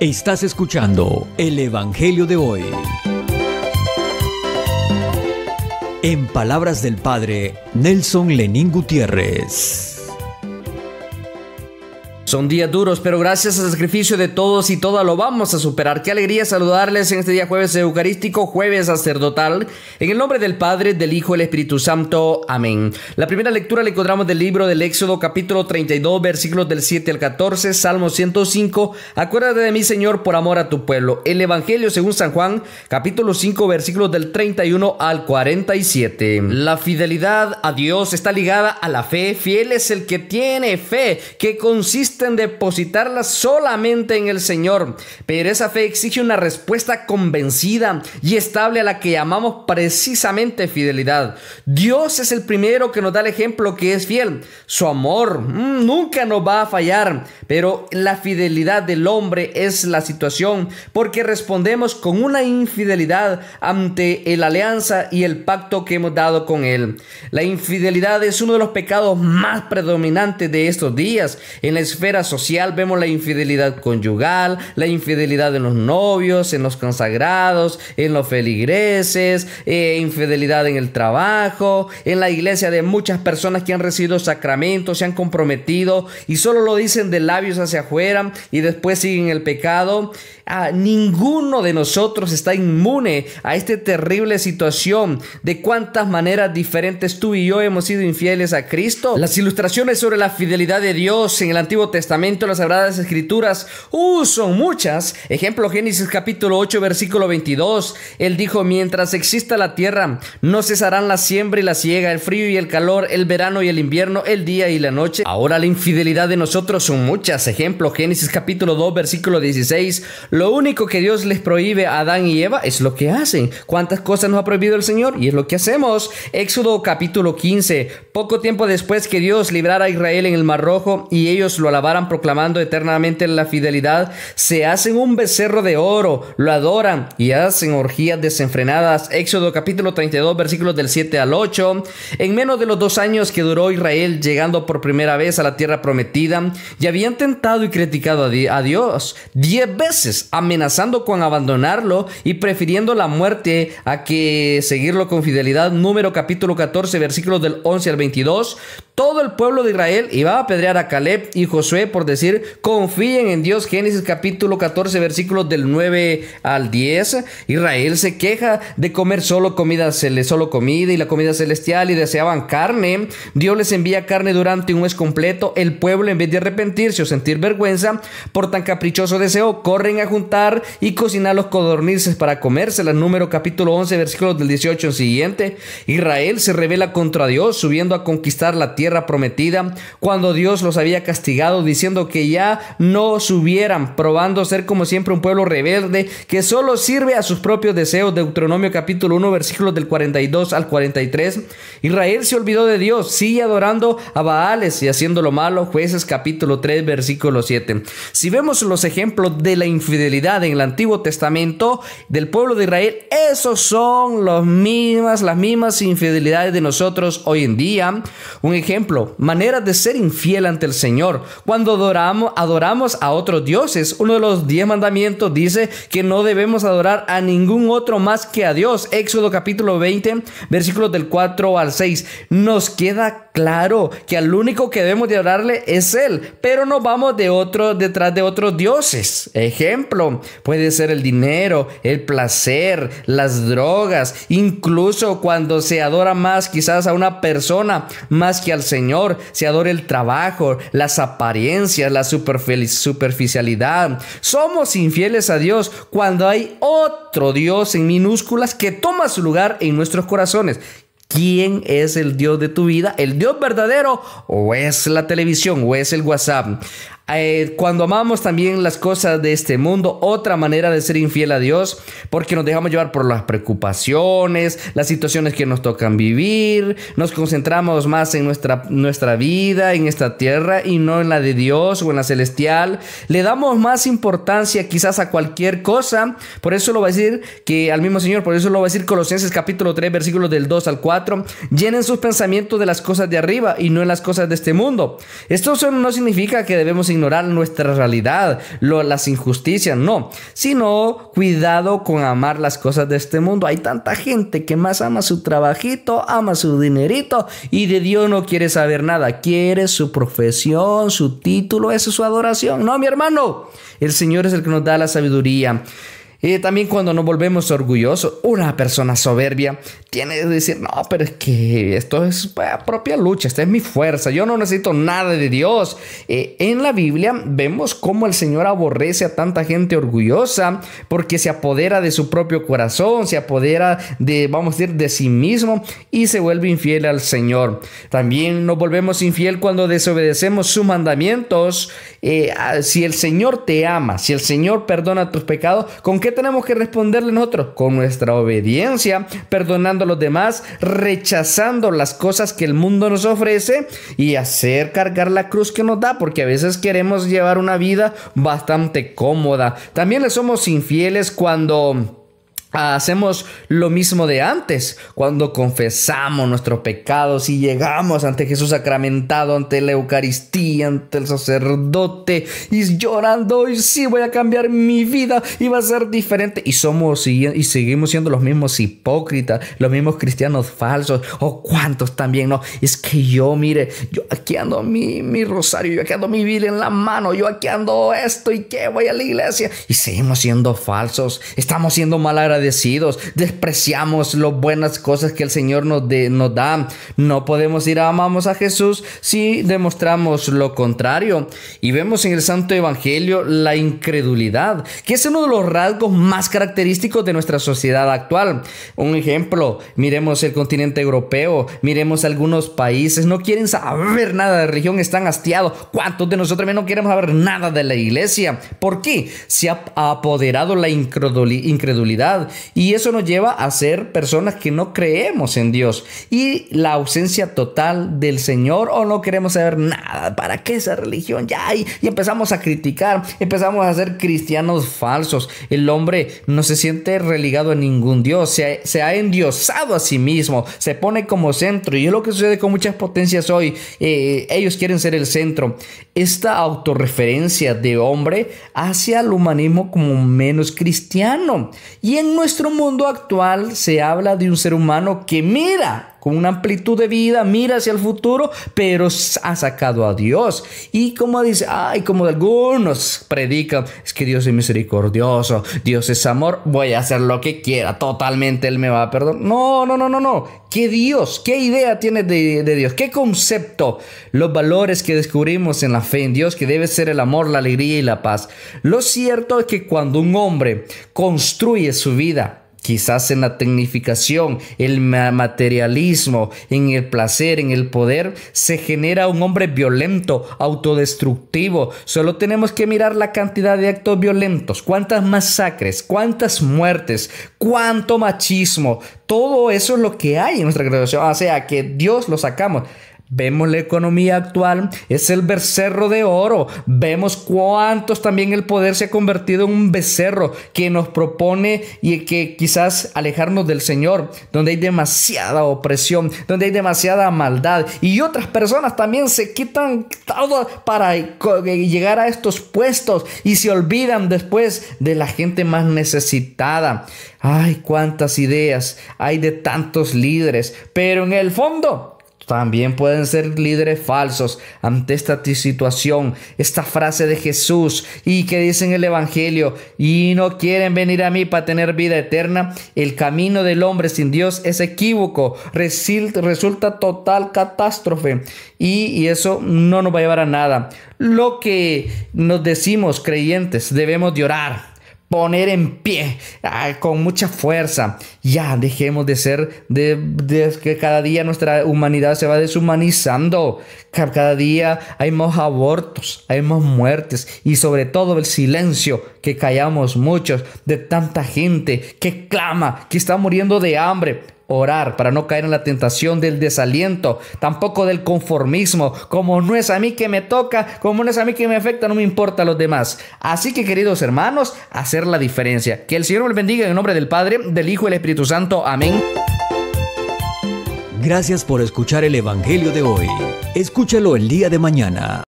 Estás escuchando el Evangelio de hoy. En palabras del Padre Nelson Lenín Gutiérrez. Son días duros, pero gracias al sacrificio de todos y todas lo vamos a superar. Qué alegría saludarles en este día jueves eucarístico, jueves sacerdotal, en el nombre del Padre, del Hijo, y del Espíritu Santo. Amén. La primera lectura la encontramos del libro del Éxodo, capítulo 32, versículos del 7 al 14, Salmo 105. Acuérdate de mí, Señor, por amor a tu pueblo. El Evangelio según San Juan, capítulo 5, versículos del 31 al 47. La fidelidad a Dios está ligada a la fe. Fiel es el que tiene fe, que consiste en depositarla solamente en el Señor, pero esa fe exige una respuesta convencida y estable a la que llamamos precisamente fidelidad. Dios es el primero que nos da el ejemplo que es fiel. Su amor mm, nunca nos va a fallar, pero la fidelidad del hombre es la situación porque respondemos con una infidelidad ante la alianza y el pacto que hemos dado con Él. La infidelidad es uno de los pecados más predominantes de estos días en la esfera social vemos la infidelidad conyugal, la infidelidad en los novios, en los consagrados, en los feligreses, eh, infidelidad en el trabajo, en la iglesia de muchas personas que han recibido sacramentos, se han comprometido y solo lo dicen de labios hacia afuera y después siguen el pecado. Ah, ninguno de nosotros está inmune a esta terrible situación de cuántas maneras diferentes tú y yo hemos sido infieles a Cristo. Las ilustraciones sobre la fidelidad de Dios en el Antiguo Testamento Testamento, las Sagradas Escrituras, uh, son muchas. Ejemplo, Génesis capítulo 8, versículo 22. Él dijo, mientras exista la tierra, no cesarán la siembra y la siega, el frío y el calor, el verano y el invierno, el día y la noche. Ahora la infidelidad de nosotros son muchas. Ejemplo, Génesis capítulo 2, versículo 16. Lo único que Dios les prohíbe a Adán y Eva es lo que hacen. ¿Cuántas cosas nos ha prohibido el Señor? Y es lo que hacemos. Éxodo capítulo 15. Poco tiempo después que Dios librara a Israel en el Mar Rojo y ellos lo alabaron proclamando eternamente la fidelidad, se hacen un becerro de oro, lo adoran y hacen orgías desenfrenadas. Éxodo capítulo 32 versículos del 7 al 8. En menos de los dos años que duró Israel llegando por primera vez a la tierra prometida, ya habían tentado y criticado a, a Dios diez veces, amenazando con abandonarlo y prefiriendo la muerte a que seguirlo con fidelidad. Número capítulo 14 versículos del 11 al 22 todo el pueblo de Israel iba a apedrear a Caleb y Josué por decir, confíen en Dios. Génesis capítulo 14, versículos del 9 al 10. Israel se queja de comer solo comida, solo comida y la comida celestial y deseaban carne. Dios les envía carne durante un mes completo. El pueblo, en vez de arrepentirse o sentir vergüenza por tan caprichoso deseo, corren a juntar y cocinar los codornices para comérselas. Número capítulo 11, versículos del 18 en siguiente. Israel se revela contra Dios, subiendo a conquistar la tierra prometida, cuando Dios los había castigado diciendo que ya no subieran, probando ser como siempre un pueblo rebelde que solo sirve a sus propios deseos. Deuteronomio capítulo 1 versículos del 42 al 43. Israel se olvidó de Dios, sigue adorando a Baales y haciendo lo malo. Jueces capítulo 3 versículo 7. Si vemos los ejemplos de la infidelidad en el Antiguo Testamento del pueblo de Israel, esos son los mismas, las mismas infidelidades de nosotros hoy en día. Un ejemplo ejemplo, maneras de ser infiel ante el Señor. Cuando adoramos, adoramos a otros dioses, uno de los diez mandamientos dice que no debemos adorar a ningún otro más que a Dios. Éxodo capítulo 20, versículos del 4 al 6. Nos queda claro que al único que debemos de adorarle es Él, pero no vamos de otro, detrás de otros dioses. Ejemplo, puede ser el dinero, el placer, las drogas, incluso cuando se adora más quizás a una persona más que al Señor, se adora el trabajo, las apariencias, la superficialidad. Somos infieles a Dios cuando hay otro Dios en minúsculas que toma su lugar en nuestros corazones. ¿Quién es el Dios de tu vida? ¿El Dios verdadero? ¿O es la televisión? ¿O es el WhatsApp? Eh, cuando amamos también las cosas de este mundo, otra manera de ser infiel a Dios, porque nos dejamos llevar por las preocupaciones, las situaciones que nos tocan vivir, nos concentramos más en nuestra, nuestra vida, en esta tierra y no en la de Dios o en la celestial. Le damos más importancia quizás a cualquier cosa, por eso lo va a decir que al mismo Señor, por eso lo va a decir Colosenses capítulo 3, versículos del 2 al 4, llenen sus pensamientos de las cosas de arriba y no en las cosas de este mundo. Esto no significa que debemos ignorar nuestra realidad, lo, las injusticias, no, sino cuidado con amar las cosas de este mundo. Hay tanta gente que más ama su trabajito, ama su dinerito y de Dios no quiere saber nada, quiere su profesión, su título, esa es su adoración. No, mi hermano, el Señor es el que nos da la sabiduría. Y también cuando nos volvemos orgullosos, una persona soberbia tiene que decir, no, pero es que esto es eh, propia lucha, esta es mi fuerza, yo no necesito nada de Dios. Eh, en la Biblia vemos cómo el Señor aborrece a tanta gente orgullosa porque se apodera de su propio corazón, se apodera de, vamos a decir, de sí mismo y se vuelve infiel al Señor. También nos volvemos infiel cuando desobedecemos sus mandamientos. Eh, si el Señor te ama, si el Señor perdona tus pecados, ¿con qué tenemos que responderle nosotros? Con nuestra obediencia, perdonando a los demás, rechazando las cosas que el mundo nos ofrece y hacer cargar la cruz que nos da, porque a veces queremos llevar una vida bastante cómoda. También le somos infieles cuando Hacemos lo mismo de antes, cuando confesamos nuestros pecados y llegamos ante Jesús sacramentado, ante la Eucaristía, ante el sacerdote, y llorando, y sí, voy a cambiar mi vida y va a ser diferente. Y somos y seguimos siendo los mismos hipócritas, los mismos cristianos falsos, o oh, cuántos también, no. Es que yo, mire, yo aquí ando mi, rosario, yo aquí ando mi vida en la mano, yo aquí ando esto y que voy a la iglesia. Y seguimos siendo falsos, estamos siendo mal despreciamos las buenas cosas que el Señor nos, da. No podemos ir a amamos a Jesús si demostramos lo contrario. Y vemos en el Santo Evangelio la incredulidad, que es uno de los rasgos más característicos de nuestra sociedad actual. Un ejemplo, miremos el continente europeo, miremos algunos países, no quieren saber nada de religión, están hastiados. ¿Cuántos de nosotros no queremos saber nada de la iglesia? ¿Por qué? Se ha apoderado la incredulidad y eso nos lleva a ser personas que no creemos en Dios. Y la ausencia total del Señor o oh, no queremos saber nada. ¿Para qué esa religión? Ya, y, y empezamos a criticar, empezamos a ser cristianos falsos. El hombre no se siente religado a ningún Dios, se, se ha endiosado a sí mismo, se pone como centro. Y es lo que sucede con muchas potencias hoy. Eh, ellos quieren ser el centro. Esta autorreferencia de hombre hacia el humanismo como menos cristiano. Y en nuestro mundo actual se habla de un ser humano que mira con una amplitud de vida, mira hacia el futuro, pero ha sacado a Dios. Y como dice, ay, como algunos predican, es que Dios es misericordioso, Dios es amor, voy a hacer lo que quiera, totalmente Él me va a perdonar. No, no, no, no, no. ¿Qué Dios? ¿Qué idea tienes de, de Dios? ¿Qué concepto? Los valores que descubrimos en la fe en Dios, que debe ser el amor, la alegría y la paz. Lo cierto es que cuando un hombre construye su vida, quizás en la tecnificación, el materialismo, en el placer, en el poder, se genera un hombre violento, autodestructivo. Solo tenemos que mirar la cantidad de actos violentos, cuántas masacres, cuántas muertes, cuánto machismo. Todo eso es lo que hay en nuestra creación, O sea, que Dios lo sacamos. Vemos la economía actual, es el becerro de oro. Vemos cuántos también el poder se ha convertido en un becerro que nos propone y que quizás alejarnos del Señor, donde hay demasiada opresión, donde hay demasiada maldad. Y otras personas también se quitan todo para eh, llegar a estos puestos y se olvidan después de la gente más necesitada. Ay, cuántas ideas hay de tantos líderes, pero en el fondo también pueden ser líderes falsos ante esta situación. Esta frase de Jesús y que dice en el Evangelio, y no quieren venir a mí para tener vida eterna. El camino del hombre sin Dios es equívoco, resulta total catástrofe y, eso no nos va a llevar a nada. Lo que nos decimos creyentes, debemos llorar poner en pie ah, con mucha fuerza. Ya dejemos de ser, de, de, que cada día nuestra humanidad se va deshumanizando. Cada día hay más abortos, hay más muertes y sobre todo el silencio que callamos muchos de tanta gente que clama, que está muriendo de hambre orar para no caer en la tentación del desaliento, tampoco del conformismo, como no es a mí que me toca, como no es a mí que me afecta, no me importa a los demás. Así que queridos hermanos, hacer la diferencia. Que el Señor me bendiga en el nombre del Padre, del Hijo y del Espíritu Santo. Amén. Gracias por escuchar el Evangelio de hoy. Escúchalo el día de mañana